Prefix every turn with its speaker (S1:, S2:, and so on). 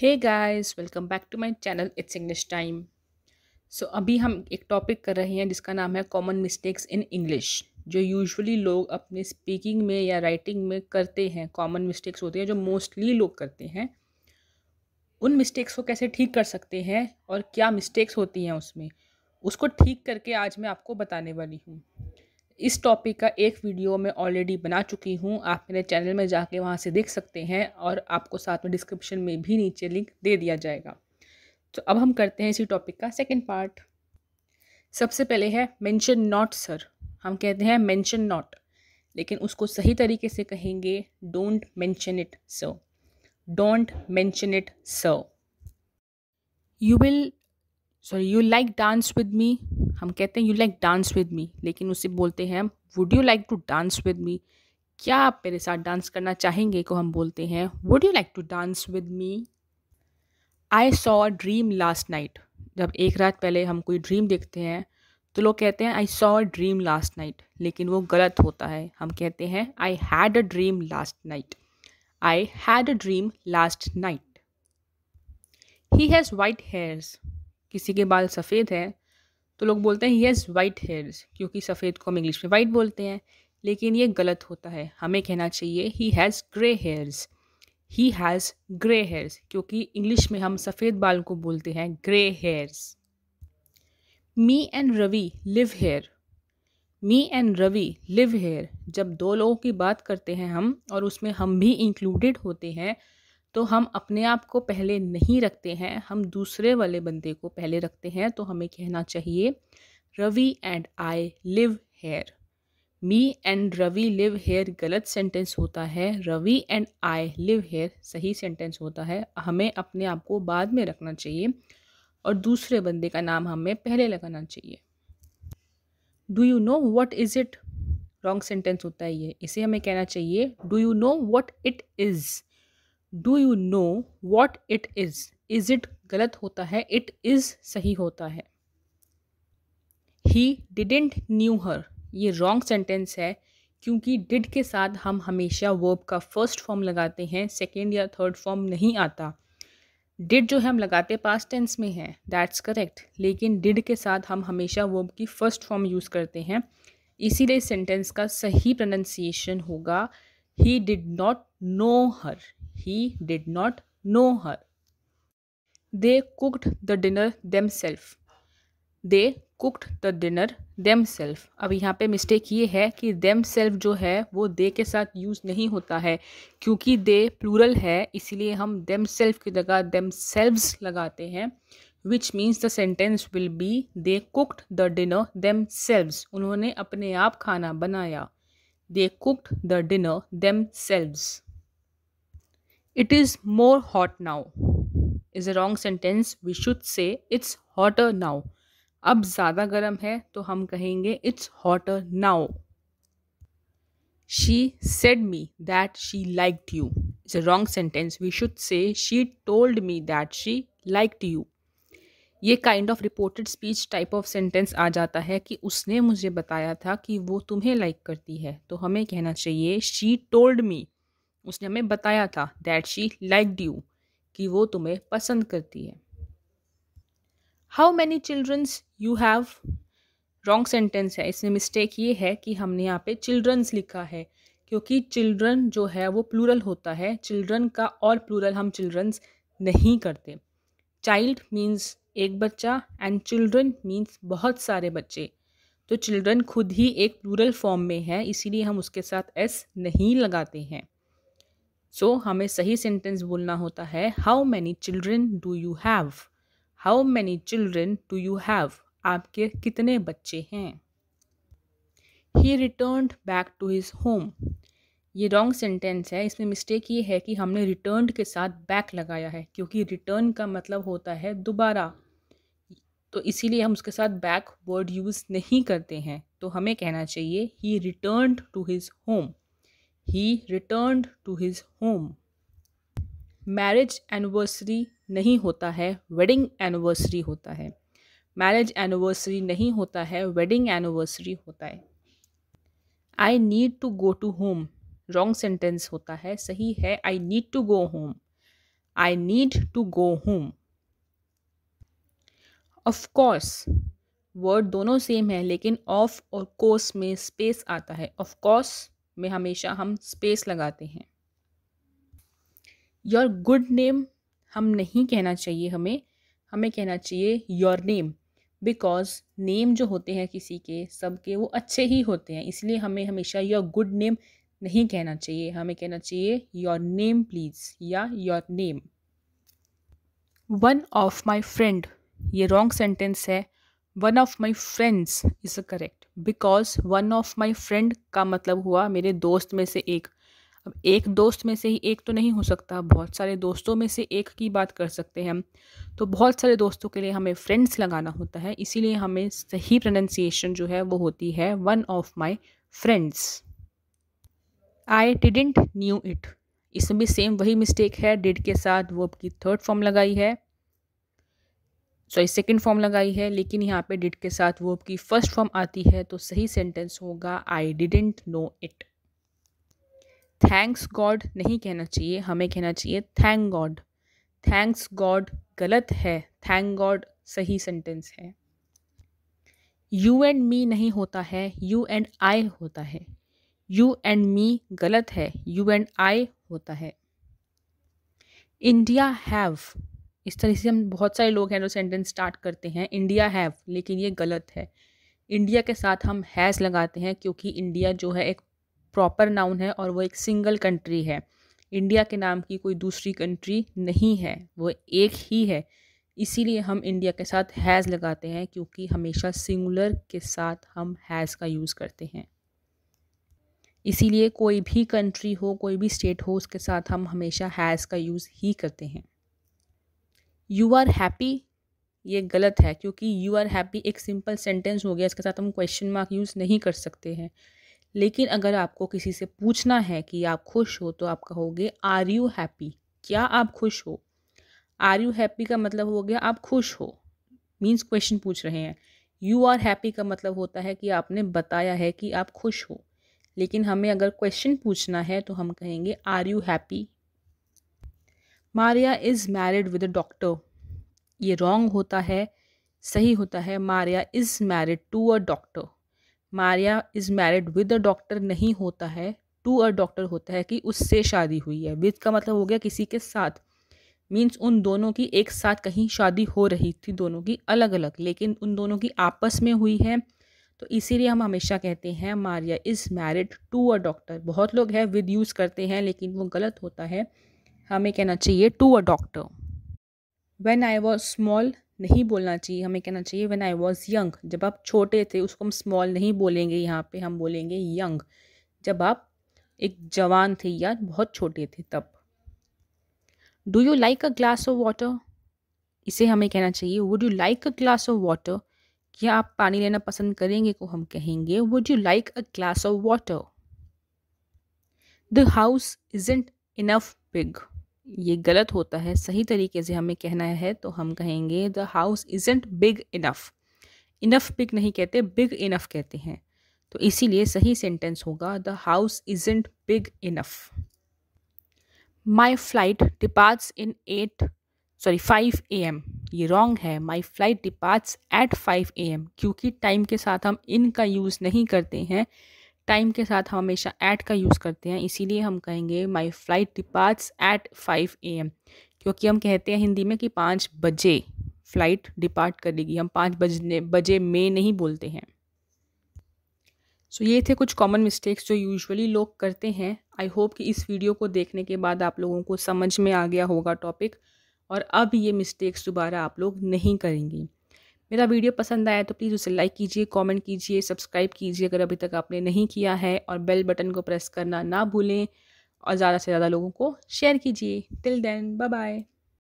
S1: Hey guys welcome back to my channel it's English time so अभी हम एक topic कर रहे हैं जिसका नाम है कॉमन मिस्टेक्स इन इंग्लिश जो यूजुअली लोग अपने स्पीकिंग में या राइटिंग में करते हैं कॉमन मिस्टेक्स होते हैं जो मोस्टली लोग करते हैं उन मिस्टेक्स को कैसे ठीक कर सकते हैं और क्या मिस्टेक्स होती हैं उसमें उसको ठीक करके आज मैं आपको बताने वाली हूँ इस टॉपिक का एक वीडियो मैं ऑलरेडी बना चुकी हूँ आप मेरे चैनल में जाके वहाँ से देख सकते हैं और आपको साथ में डिस्क्रिप्शन में भी नीचे लिंक दे दिया जाएगा तो अब हम करते हैं इसी टॉपिक का सेकेंड पार्ट सबसे पहले है मेंशन नॉट सर हम कहते हैं मेंशन नॉट लेकिन उसको सही तरीके से कहेंगे don't mention it sir don't mention it sir you will sorry you like dance with me हम कहते हैं you like dance with me लेकिन उसे बोलते हैं हम would you like to dance with me क्या आप मेरे साथ डांस करना चाहेंगे को हम बोलते हैं would you like to dance with me I saw a dream last night जब एक रात पहले हम कोई ड्रीम देखते हैं तो लोग कहते हैं I saw a dream last night लेकिन वो गलत होता है हम कहते हैं I had a dream last night I had a dream last night he has white hairs किसी के बाल सफ़ेद है तो लोग बोलते हैं येस वाइट हेयर्स क्योंकि सफ़ेद को हम इंग्लिश में वाइट बोलते हैं लेकिन ये गलत होता है हमें कहना चाहिए he has grey hairs he has grey hairs क्योंकि इंग्लिश में हम सफ़ेद बाल को बोलते हैं grey hairs me and Ravi live here me and Ravi live here जब दो लोगों की बात करते हैं हम और उसमें हम भी इंक्लूडेड होते हैं तो हम अपने आप को पहले नहीं रखते हैं हम दूसरे वाले बंदे को पहले रखते हैं तो हमें कहना चाहिए Ravi and I live here me and Ravi live here गलत सेंटेंस होता है Ravi and I live here सही सेंटेंस होता है हमें अपने आप को बाद में रखना चाहिए और दूसरे बंदे का नाम हमें पहले लगाना चाहिए do you know what is it wrong sentence होता है ये इसे हमें कहना चाहिए do you know what it is do you know what it is is it गलत होता है इट इज़ सही होता है ही डिडेंट न्यू हर ये रॉन्ग सेंटेंस है क्योंकि डिड के साथ हम हमेशा वर्ब का फर्स्ट फॉर्म लगाते हैं सेकेंड या थर्ड फॉर्म नहीं आता डिड जो है हम लगाते पास टेंस में है दैट्स करेक्ट लेकिन डिड के साथ हम हमेशा वर्ब की फर्स्ट फॉर्म यूज़ करते हैं इसीलिए सेंटेंस का सही प्रोनंसिएशन होगा he did not know her he did not know her. They cooked the dinner themselves. They cooked the dinner themself अब यहाँ पे मिस्टेक ये है कि देम सेल्फ जो है वो दे के साथ यूज़ नहीं होता है क्योंकि दे प्लूरल है इसीलिए हम देम सेल्फ की जगह देम सेल्व्स लगाते हैं which means the sentence will be they cooked the dinner themselves उन्होंने अपने आप खाना बनाया they cooked the dinner themselves it is more hot now is a wrong sentence we should say it's hotter now अब ज़्यादा गर्म है तो हम कहेंगे it's hotter now she said me that she liked you is a wrong sentence we should say she told me that she liked you ये kind of reported speech type of sentence आ जाता है कि उसने मुझे बताया था कि वो तुम्हें लाइक like करती है तो हमें कहना चाहिए शी टोल्ड मी उसने हमें बताया था दैट शी लाइक यू कि वो तुम्हें पसंद करती है how many childrens you have wrong sentence है इसमें मिस्टेक ये है कि हमने यहाँ पे चिल्ड्रंस लिखा है क्योंकि चिल्ड्रन जो है वो प्लूरल होता है चिल्ड्रन का और प्लूरल हम चिल्ड्रंस नहीं करते चाइल्ड मीन्स एक बच्चा एंड चिल्ड्रन मीन्स बहुत सारे बच्चे तो चिल्ड्रन खुद ही एक प्लूरल फॉर्म में है इसीलिए हम उसके साथ एस नहीं लगाते हैं सो so, हमें सही सेंटेंस बोलना होता है how many children do you have how many children do you have आपके कितने बच्चे हैं he return back to his home ये रॉन्ग सेंटेंस है इसमें मिस्टेक ये है कि हमने रिटर्न के साथ बैक लगाया है क्योंकि रिटर्न का मतलब होता है दोबारा तो इसीलिए हम उसके साथ बैक वर्ड यूज़ नहीं करते हैं तो हमें कहना चाहिए he return to his home he return to his home marriage anniversary नहीं होता है वेडिंग एनिवर्सरी होता है मैरिज एनिवर्सरी नहीं होता है वेडिंग एनिवर्सरी होता है I need to go to home wrong sentence होता है सही है I need to go home I need to go home of course word दोनों सेम है लेकिन ऑफ और कोर्स में स्पेस आता है ऑफकोर्स में हमेशा हम स्पेस लगाते हैं योर गुड नेम हम नहीं कहना चाहिए हमें हमें कहना चाहिए योर नेम बिकॉज नेम जो होते हैं किसी के सबके वो अच्छे ही होते हैं इसलिए हमें हमेशा योर गुड नेम नहीं कहना चाहिए हमें कहना चाहिए योर नेम प्लीज़ या your name one of my friend ये रॉन्ग सेंटेंस है one of my friends is correct because one of my friend का मतलब हुआ मेरे दोस्त में से एक अब एक दोस्त में से ही एक तो नहीं हो सकता बहुत सारे दोस्तों में से एक की बात कर सकते हैं हम तो बहुत सारे दोस्तों के लिए हमें फ्रेंड्स लगाना होता है इसीलिए हमें सही प्रोनाउंसिएशन जो है वो होती है one of my friends I didn't knew it इसमें भी सेम वही मिस्टेक है डिड के साथ वो आपकी थर्ड फॉर्म लगाई है सॉरी तो सेकेंड फॉर्म लगाई है लेकिन यहाँ पे डिड के साथ वर्ब की फर्स्ट फॉर्म आती है तो सही सेंटेंस होगा I didn't know it thanks God नहीं कहना चाहिए हमें कहना चाहिए थैंक गॉड थैंक्स गॉड गलत है थैंक गॉड सही सेंटेंस है यू एंड मी नहीं होता है यू एंड आई होता है यू एंड मी गलत है यू एंड आई होता है इंडिया हैव इस तरह से हम बहुत सारे लोग हैं जो सेंटेंस स्टार्ट करते हैं इंडिया हैव लेकिन ये गलत है इंडिया के साथ हम हैज़ लगाते हैं क्योंकि इंडिया जो है एक प्रॉपर नाउन है और वो एक सिंगल कंट्री है इंडिया के नाम की कोई दूसरी कंट्री नहीं है वो एक ही है इसीलिए हम इंडिया के साथ हैज़ लगाते हैं क्योंकि हमेशा सिंगुलर के साथ हम हैज़ का यूज़ करते हैं इसीलिए कोई भी कंट्री हो कोई भी स्टेट हो उसके साथ हम हमेशा हैज़ का यूज़ ही करते हैं यू आर हैप्पी ये गलत है क्योंकि यू आर हैप्पी एक सिंपल सेंटेंस हो गया इसके साथ हम क्वेश्चन मार्क यूज़ नहीं कर सकते हैं लेकिन अगर आपको किसी से पूछना है कि आप खुश हो तो आप कहोगे आर यू हैप्पी क्या आप खुश हो आर यू हैप्पी का मतलब हो गया आप खुश हो मीन्स क्वेश्चन पूछ रहे हैं यू आर हैप्पी का मतलब होता है कि आपने बताया है कि आप खुश हो लेकिन हमें अगर क्वेश्चन पूछना है तो हम कहेंगे are you happy Maria is married with a doctor ये रॉन्ग होता है सही होता है Maria is married to a doctor Maria is married with a doctor नहीं होता है टू अ डॉक्टर होता है कि उससे शादी हुई है विद का मतलब हो गया किसी के साथ मीन्स उन दोनों की एक साथ कहीं शादी हो रही थी दोनों की अलग अलग लेकिन उन दोनों की आपस में हुई है तो इसीलिए हम हमेशा कहते हैं Maria is married to a doctor बहुत लोग है विद यूज़ करते हैं लेकिन वो गलत होता है हमें कहना चाहिए to a doctor when I was small नहीं बोलना चाहिए हमें कहना चाहिए वेन आई वॉज यंग जब आप छोटे थे उसको हम स्मॉल नहीं बोलेंगे यहाँ पे हम बोलेंगे यंग जब आप एक जवान थे या बहुत छोटे थे तब do you like a glass of water इसे हमें कहना चाहिए would you like a glass of water क्या आप पानी लेना पसंद करेंगे को हम कहेंगे would you like a glass of water the house isn't enough big ये गलत होता है सही तरीके से हमें कहना है तो हम कहेंगे the house isn't big enough enough big नहीं कहते बिग इनफ कहते हैं तो इसीलिए सही सेंटेंस होगा the house isn't big enough my flight departs in at sorry five A M ये रॉन्ग है my flight departs at five A M क्योंकि टाइम के साथ हम इन का यूज़ नहीं करते हैं टाइम के साथ हम हमेशा ऐट का यूज़ करते हैं इसीलिए हम कहेंगे my flight departs at five A M क्योंकि हम कहते हैं हिंदी में कि पाँच बजे फ्लाइट डिपार्ट करेगी हम पाँच बजने बजे में नहीं बोलते हैं सो so, ये थे कुछ कॉमन मिस्टेक्स जो यूजुअली लोग करते हैं आई होप कि इस वीडियो को देखने के बाद आप लोगों को समझ में आ गया होगा टॉपिक और अब ये मिस्टेक्स दोबारा आप लोग नहीं करेंगी मेरा वीडियो पसंद आया तो प्लीज़ उसे लाइक कीजिए कमेंट कीजिए सब्सक्राइब कीजिए अगर अभी तक आपने नहीं किया है और बेल बटन को प्रेस करना ना भूलें और ज़्यादा से ज़्यादा लोगों को शेयर कीजिए टिल देन बाय बाय